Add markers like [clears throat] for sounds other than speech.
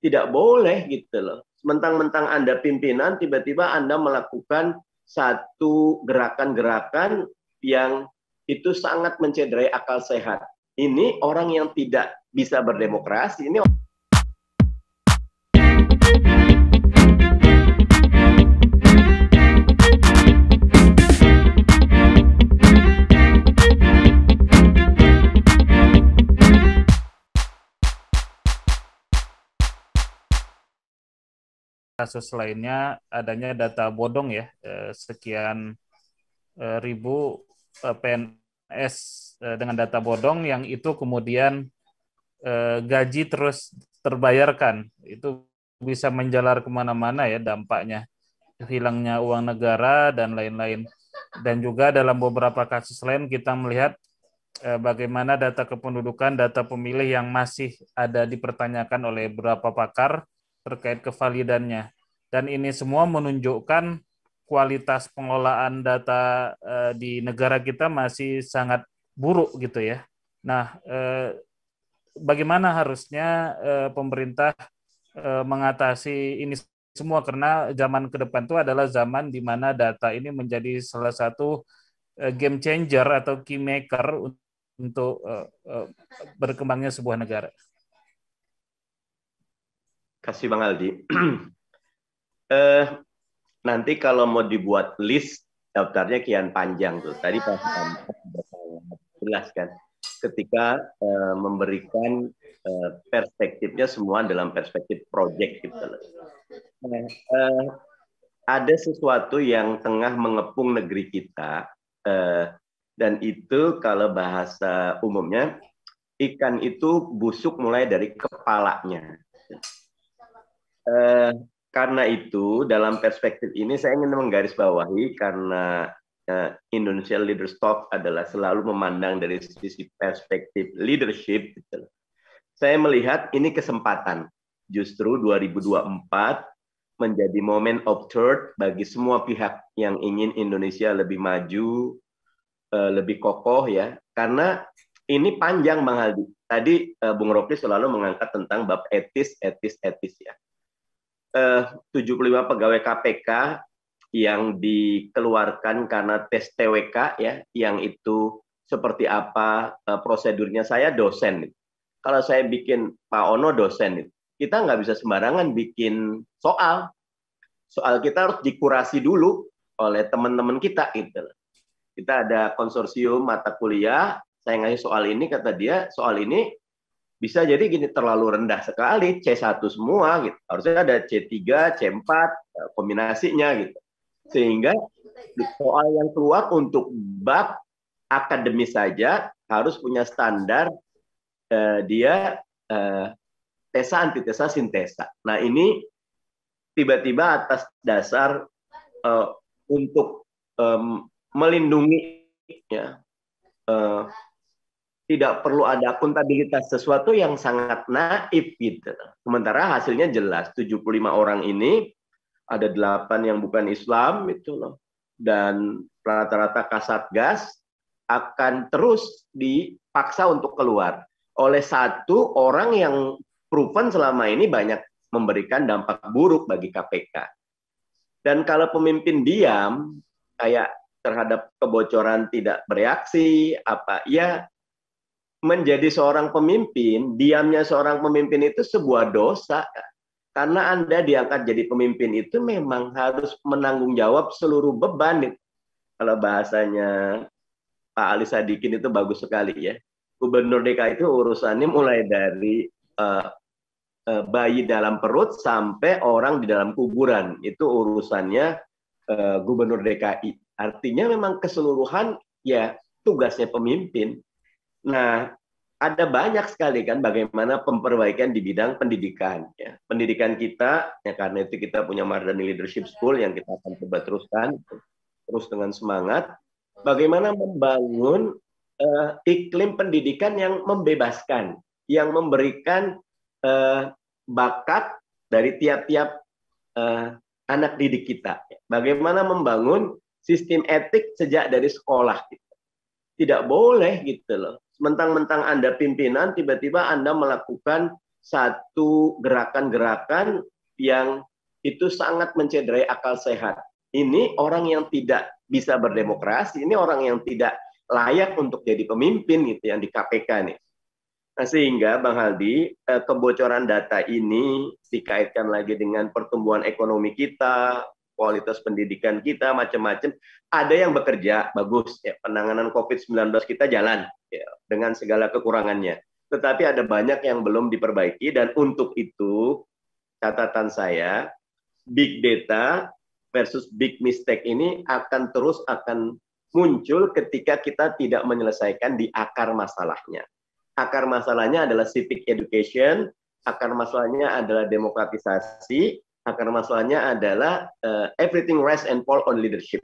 Tidak boleh gitu loh. Mentang-mentang Anda pimpinan, tiba-tiba Anda melakukan satu gerakan-gerakan yang itu sangat mencederai akal sehat. Ini orang yang tidak bisa berdemokrasi, ini kasus lainnya adanya data bodong ya eh, sekian eh, ribu eh, PNS dengan data bodong yang itu kemudian gaji terus terbayarkan itu bisa menjalar kemana-mana ya dampaknya hilangnya uang negara dan lain-lain dan juga dalam beberapa kasus lain kita melihat bagaimana data kependudukan data pemilih yang masih ada dipertanyakan oleh beberapa pakar terkait kevalidannya. Dan ini semua menunjukkan kualitas pengelolaan data eh, di negara kita masih sangat buruk gitu ya. Nah, eh, bagaimana harusnya eh, pemerintah eh, mengatasi ini semua karena zaman ke depan itu adalah zaman di mana data ini menjadi salah satu eh, game changer atau key maker untuk eh, eh berkembangnya sebuah negara. Kasih Bang Aldi. [clears throat] eh, nanti kalau mau dibuat list daftarnya kian panjang tuh. Tadi Pak jelas kan, ketika eh, memberikan eh, perspektifnya semua dalam perspektif proyek gitu nah, eh, ada sesuatu yang tengah mengepung negeri kita eh, dan itu kalau bahasa umumnya ikan itu busuk mulai dari kepalanya eh, karena itu dalam perspektif ini saya ingin menggarisbawahi karena eh, Indonesia Leaders Talk adalah selalu memandang dari sisi perspektif leadership. Gitu. Saya melihat ini kesempatan. Justru 2024 menjadi momen of truth bagi semua pihak yang ingin Indonesia lebih maju, eh, lebih kokoh ya. Karena ini panjang Bang Haldi. Tadi eh, Bung Ropi selalu mengangkat tentang bab etis, etis, etis ya eh, 75 pegawai KPK yang dikeluarkan karena tes TWK ya, yang itu seperti apa eh, prosedurnya saya dosen. Kalau saya bikin Pak Ono dosen, kita nggak bisa sembarangan bikin soal. Soal kita harus dikurasi dulu oleh teman-teman kita gitu. Kita ada konsorsium mata kuliah, saya ngasih soal ini kata dia, soal ini bisa jadi gini terlalu rendah sekali C1 semua gitu. Harusnya ada C3, C4 eh, kombinasinya gitu. Sehingga soal yang keluar untuk bab akademis saja harus punya standar eh, dia eh, tesa antitesa sintesa. Nah, ini tiba-tiba atas dasar eh, untuk eh, melindungi ya eh, tidak perlu ada akuntabilitas sesuatu yang sangat naif gitu. Sementara hasilnya jelas 75 orang ini ada 8 yang bukan Islam itu loh. Dan rata-rata kasatgas akan terus dipaksa untuk keluar oleh satu orang yang proven selama ini banyak memberikan dampak buruk bagi KPK. Dan kalau pemimpin diam kayak terhadap kebocoran tidak bereaksi apa ya menjadi seorang pemimpin, diamnya seorang pemimpin itu sebuah dosa. Kan? Karena Anda diangkat jadi pemimpin itu memang harus menanggung jawab seluruh beban. Kalau bahasanya Pak Ali Sadikin itu bagus sekali ya. Gubernur DKI itu urusannya mulai dari uh, uh, bayi dalam perut sampai orang di dalam kuburan. Itu urusannya uh, Gubernur DKI. Artinya memang keseluruhan ya tugasnya pemimpin Nah, ada banyak sekali kan bagaimana pemperbaikan di bidang pendidikan. Ya. Pendidikan kita, ya karena itu kita punya Mardani Leadership School yang kita akan coba teruskan terus dengan semangat. Bagaimana membangun uh, iklim pendidikan yang membebaskan, yang memberikan uh, bakat dari tiap-tiap uh, anak didik kita. Bagaimana membangun sistem etik sejak dari sekolah. Gitu. Tidak boleh gitu loh mentang-mentang Anda pimpinan, tiba-tiba Anda melakukan satu gerakan-gerakan yang itu sangat mencederai akal sehat. Ini orang yang tidak bisa berdemokrasi, ini orang yang tidak layak untuk jadi pemimpin gitu yang di KPK nih. Nah, sehingga Bang Haldi, eh, kebocoran data ini dikaitkan lagi dengan pertumbuhan ekonomi kita, kualitas pendidikan kita macam-macam. Ada yang bekerja bagus, ya, penanganan COVID-19 kita jalan ya, dengan segala kekurangannya. Tetapi ada banyak yang belum diperbaiki dan untuk itu catatan saya big data versus big mistake ini akan terus akan muncul ketika kita tidak menyelesaikan di akar masalahnya. Akar masalahnya adalah civic education, akar masalahnya adalah demokratisasi, akar masalahnya adalah eh, everything rest and fall on leadership